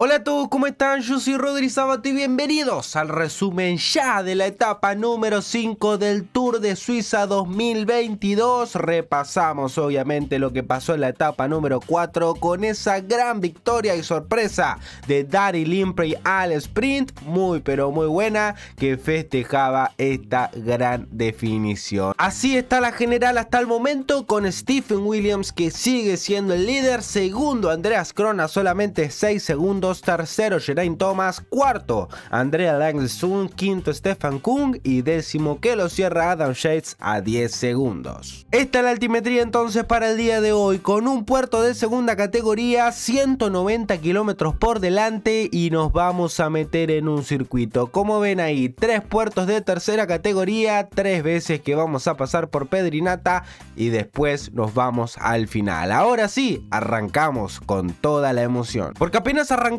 Hola a todos, ¿cómo están? Yo soy Rodri Sabato y bienvenidos al resumen ya de la etapa número 5 del Tour de Suiza 2022. Repasamos obviamente lo que pasó en la etapa número 4 con esa gran victoria y sorpresa de Dari Limprey al sprint, muy pero muy buena, que festejaba esta gran definición. Así está la general hasta el momento con Stephen Williams que sigue siendo el líder, segundo Andreas Krona solamente 6 segundos Tercero, Geraint Thomas. Cuarto, Andrea Langsun. Quinto, Stefan Kung. Y décimo, que lo cierra Adam Shades a 10 segundos. Esta es la altimetría entonces para el día de hoy, con un puerto de segunda categoría, 190 kilómetros por delante y nos vamos a meter en un circuito. Como ven ahí, tres puertos de tercera categoría, tres veces que vamos a pasar por Pedrinata y después nos vamos al final. Ahora sí, arrancamos con toda la emoción. Porque apenas arrancamos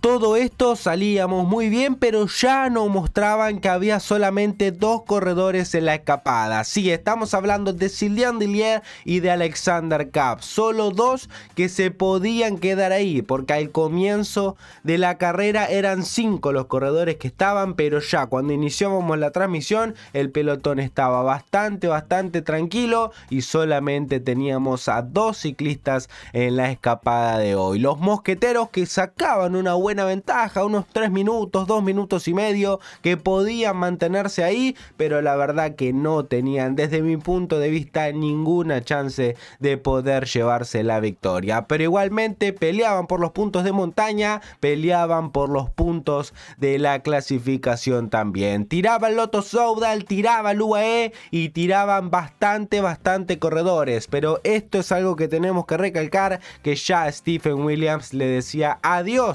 todo esto salíamos muy bien, pero ya no mostraban que había solamente dos corredores en la escapada. Sí, estamos hablando de Sylvain Dillier y de Alexander Capp, Solo dos que se podían quedar ahí, porque al comienzo de la carrera eran cinco los corredores que estaban, pero ya cuando iniciábamos la transmisión el pelotón estaba bastante, bastante tranquilo y solamente teníamos a dos ciclistas en la escapada de hoy. Los mosqueteros que sacaban una buena ventaja, unos 3 minutos, 2 minutos y medio, que podían mantenerse ahí, pero la verdad que no tenían, desde mi punto de vista, ninguna chance de poder llevarse la victoria. Pero igualmente peleaban por los puntos de montaña, peleaban por los puntos de la clasificación también. Tiraba el Loto Soudal, tiraba el UAE y tiraban bastante, bastante corredores. Pero esto es algo que tenemos que recalcar, que ya Stephen Williams le decía adiós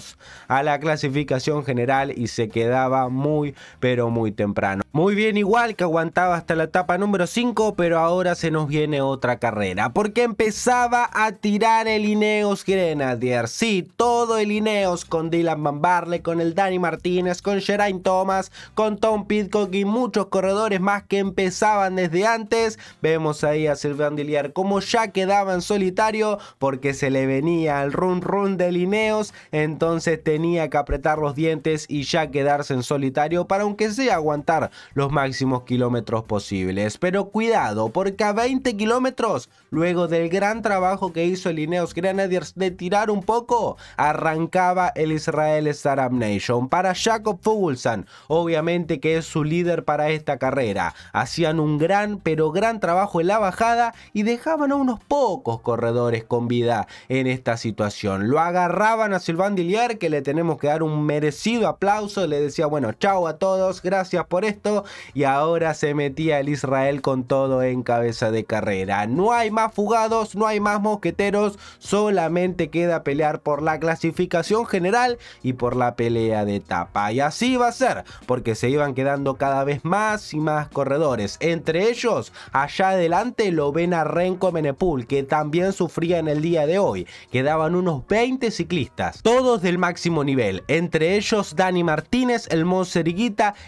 a la clasificación general y se quedaba muy, pero muy temprano. Muy bien igual que aguantaba hasta la etapa número 5, pero ahora se nos viene otra carrera, porque empezaba a tirar el Ineos Grenadier. Sí, todo el Ineos con Dylan Van Barle, con el Dani Martínez, con Geraint Thomas, con Tom Pitcock y muchos corredores más que empezaban desde antes. Vemos ahí a Sylvain Dillier como ya quedaba en solitario porque se le venía el run run de Ineos en entonces tenía que apretar los dientes y ya quedarse en solitario para aunque sea aguantar los máximos kilómetros posibles. Pero cuidado, porque a 20 kilómetros, luego del gran trabajo que hizo el Ineos Grenadiers de tirar un poco, arrancaba el Israel Startup Nation para Jacob Fuglsang, obviamente que es su líder para esta carrera. Hacían un gran pero gran trabajo en la bajada y dejaban a unos pocos corredores con vida en esta situación. Lo agarraban a Silván que le tenemos que dar un merecido aplauso. Le decía, bueno, chao a todos, gracias por esto. Y ahora se metía el Israel con todo en cabeza de carrera. No hay más fugados, no hay más mosqueteros, solamente queda pelear por la clasificación general y por la pelea de etapa. Y así va a ser, porque se iban quedando cada vez más y más corredores. Entre ellos, allá adelante lo ven a Renko Menepul, que también sufría en el día de hoy. Quedaban unos 20 ciclistas, todos del máximo nivel, entre ellos Dani Martínez, el Monster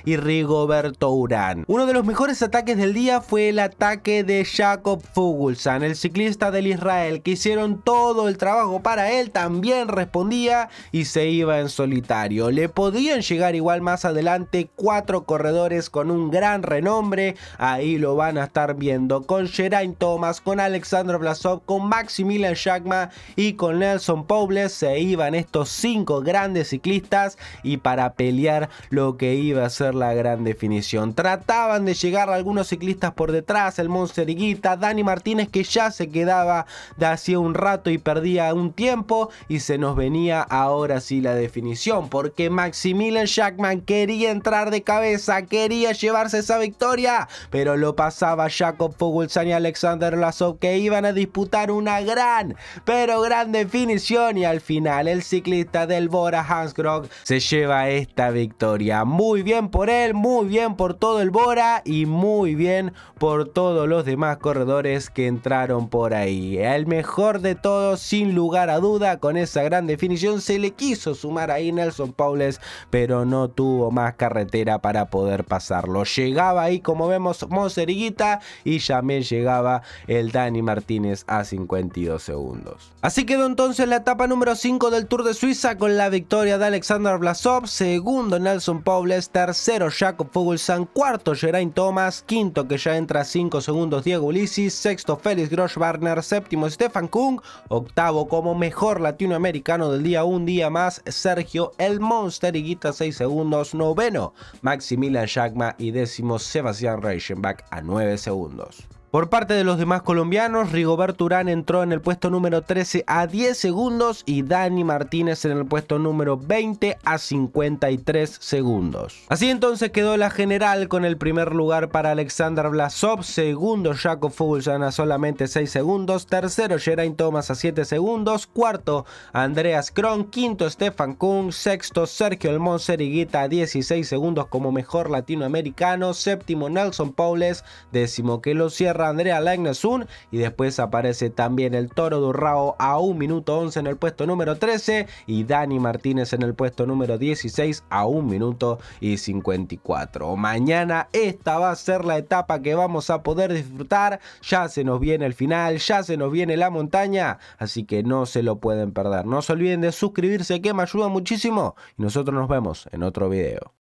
y Rigoberto Urán. Uno de los mejores ataques del día fue el ataque de Jacob Fuglsang, el ciclista del Israel, que hicieron todo el trabajo para él, también respondía y se iba en solitario. Le podían llegar igual más adelante cuatro corredores con un gran renombre, ahí lo van a estar viendo con Geraint Thomas, con Alexandro Blasov, con Maximilian Jacma y con Nelson Pobles se iban estos cinco grandes ciclistas y para pelear lo que iba a ser la gran definición. Trataban de llegar algunos ciclistas por detrás, el Montseriguita, Dani Martínez que ya se quedaba de hacía un rato y perdía un tiempo y se nos venía ahora sí la definición porque Maximilian Jackman quería entrar de cabeza, quería llevarse esa victoria, pero lo pasaba Jacob Fuglsang y Alexander Lasov que iban a disputar una gran, pero gran definición y al final el ciclista del Bora Hansgrohe se lleva esta victoria. Muy bien por él, muy bien por todo el Bora y muy bien por todos los demás corredores que entraron por ahí. El mejor de todos, sin lugar a duda, con esa gran definición se le quiso sumar ahí Nelson Paules, pero no tuvo más carretera para poder pasarlo. Llegaba ahí, como vemos, Monseriguita y ya me llegaba el Dani Martínez a 52 segundos. Así quedó entonces la etapa número 5 del Tour de Suiza con la victoria de Alexander Blasov segundo Nelson Pobles, tercero Jacob Fuglsang, cuarto Geraint Thomas, quinto que ya entra 5 segundos Diego Ulises, sexto Félix Barner, séptimo Stefan Kung, octavo como mejor latinoamericano del día, un día más Sergio El Monster y Guita 6 segundos, noveno Maximilian Jagma y décimo Sebastián Reichenbach a 9 segundos. Por parte de los demás colombianos, Rigoberto Urán entró en el puesto número 13 a 10 segundos y Dani Martínez en el puesto número 20 a 53 segundos. Así entonces quedó la general con el primer lugar para Alexander Blasov, segundo Jakob Fuglsang a solamente 6 segundos, tercero Geraint Thomas a 7 segundos, cuarto Andreas Kron, quinto Stefan Kuhn, sexto Sergio Almonser y a 16 segundos como mejor latinoamericano, séptimo Nelson Paules, décimo que lo cierra Andrea Lagnasun y después aparece también el Toro Durrao a 1 minuto 11 en el puesto número 13 y Dani Martínez en el puesto número 16 a 1 minuto y 54. Mañana esta va a ser la etapa que vamos a poder disfrutar, ya se nos viene el final, ya se nos viene la montaña, así que no se lo pueden perder. No se olviden de suscribirse que me ayuda muchísimo y nosotros nos vemos en otro video.